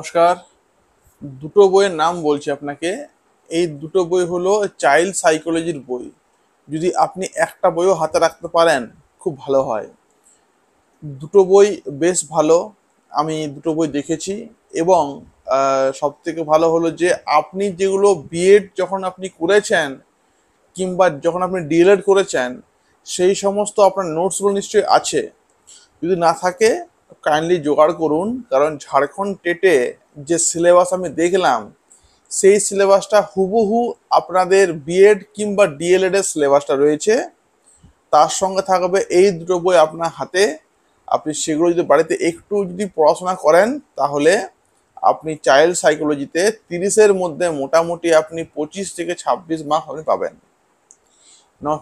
নমস্কার দুটো বইয়ের নাম বলছি আপনাকে এই দুটো বই হলো চাইল্ড সাইকোলজির বই যদি আপনি একটা বইও হাতে রাখতে পারেন খুব ভালো হয় দুটো বই বেশ ভালো আমি দুটো বই দেখেছি এবং সব থেকে ভালো হলো যে আপনি যেগুলো বিএড যখন আপনি করেছেন কিংবা যখন আপনি ডিএলএড করেছেন সেই সমস্ত আপনার নোটসগুলো নিশ্চয়ই আছে যদি না থাকে কাইন্ডলি জোগাড় করুন কারণ ঝাড়খণ্ড টেটে যে সিলেবাস আমি দেখলাম সেই সিলেবাসটা হুবহু আপনাদের বিএড কিংবা ডিএলএড এর সিলেবাসটা রয়েছে তার সঙ্গে থাকবে এই দুটো বই আপনার হাতে আপনি সেগুলো যদি বাড়িতে একটু যদি পড়াশোনা করেন তাহলে আপনি চাইল্ড সাইকোলজিতে তিরিশের মধ্যে মোটামুটি আপনি পঁচিশ থেকে ছাব্বিশ মার্ক আপনি পাবেন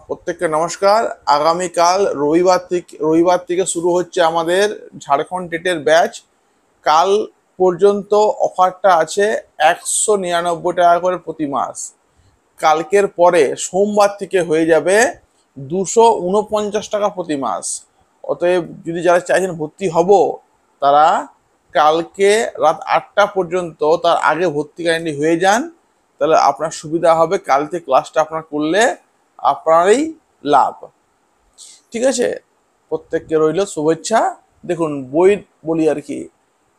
প্রত্যেককে নমস্কার আগামীকাল রবিবার থেকে রবিবার থেকে শুরু হচ্ছে আমাদের ঝাড়খণ্ড টেটের ব্যাচ কাল পর্যন্ত অফারটা আছে একশো নিরানব্বই টাকা করে প্রতি মাস কালকের পরে সোমবার থেকে হয়ে যাবে দুশো উনপঞ্চাশ টাকা প্রতি মাস অতএব যদি যারা চাইছেন ভর্তি হব তারা কালকে রাত আটটা পর্যন্ত তার আগে ভর্তি কাহিনী হয়ে যান তাহলে আপনার সুবিধা হবে কালকে ক্লাসটা আপনার করলে আপনারই লাভ ঠিক আছে প্রত্যেককে রইল শুভেচ্ছা দেখুন বই বলি আর কি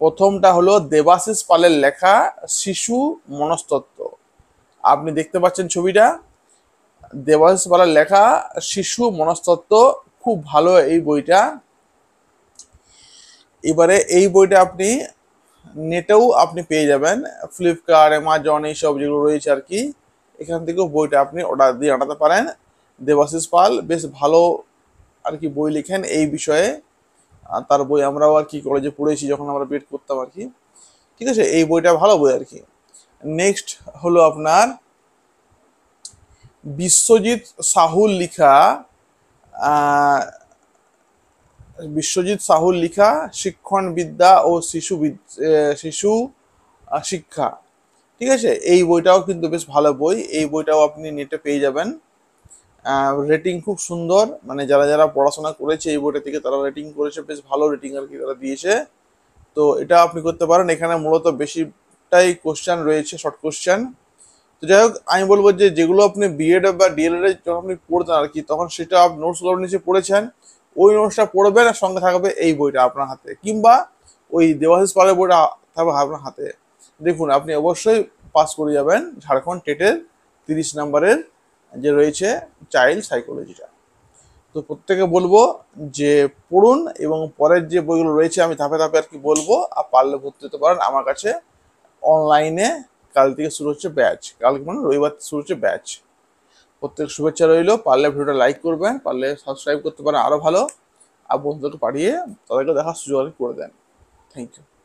প্রথমটা হলো দেবাশিস পালের লেখা শিশু মনস্তত্ত্ব আপনি দেখতে পাচ্ছেন ছবিটা দেবাশিস পালের লেখা শিশু মনস্তত্ত্ব খুব ভালো এই বইটা এবারে এই বইটা আপনি নেটেও আপনি পেয়ে যাবেন ফ্লিপকার্ট অ্যামাজন এইসব যেগুলো রয়েছে আর কি এখান থেকেও বইটা আপনি অর্ডার দিয়ে আনাতে পারেন দেবাশিস পাল বেশ ভালো আর কি বই লেখেন এই বিষয়ে তার বই আমরাও আর কি কলেজে পড়েছি যখন আমরা বিট করতাম আর কি ঠিক আছে এই বইটা ভালো বই আর কি নেক্সট হলো আপনার বিশ্বজিৎ সাহুর লিখা বিশ্বজিৎ সাহুর লিখা শিক্ষণ বিদ্যা ও শিশু শিশু শিক্ষা ঠিক আছে এই বইটাও কিন্তু বেশ ভালো বই এই বইটাও আপনি নেটে পেয়ে যাবেন রেটিং খুব সুন্দর মানে যারা যারা পড়াশোনা করেছে এই বইটা থেকে তারা রেটিং করেছে বেশ ভালো রেটিং আর কি তারা দিয়েছে তো এটা আপনি করতে পারেন এখানে মূলত বেশিটাই কোশ্চেন রয়েছে শর্ট কোশ্চেন তো যাই হোক আমি বলবো যে যেগুলো আপনি বিএড বা ডিএলএড যখন আপনি পড়তেন আর কি তখন সেটা নোটসগুলো নিচে পড়েছেন ওই নোটসটা পড়বেন আর সঙ্গে থাকবে এই বইটা আপনার হাতে কিংবা ওই দেবাশিস পালের বইটা থাকবে আপনার হাতে দেখুন আপনি অবশ্যই পাস করে যাবেন ঝাড়খণ্ড টেটের তিরিশ নাম্বারের যে রয়েছে চাইল্ড সাইকোলজিটা তো প্রত্যেকে বলবো যে পড়ুন এবং পরের যে বইগুলো রয়েছে আমি ধাপে ধাপে আর কি বলবো আর পারলে ভর্তি হতে পারেন আমার কাছে অনলাইনে কাল থেকে শুরু হচ্ছে ব্যাচ কালকে মানে রবিবার শুরু হচ্ছে ব্যাচ প্রত্যেক শুভেচ্ছা রইল পারলে ভিডিওটা লাইক করবেন পারলে সাবস্ক্রাইব করতে পারেন আরও ভালো আর বন্ধুদেরকে পাঠিয়ে তাদেরকে দেখার সুযোগ করে দেন থ্যাংক ইউ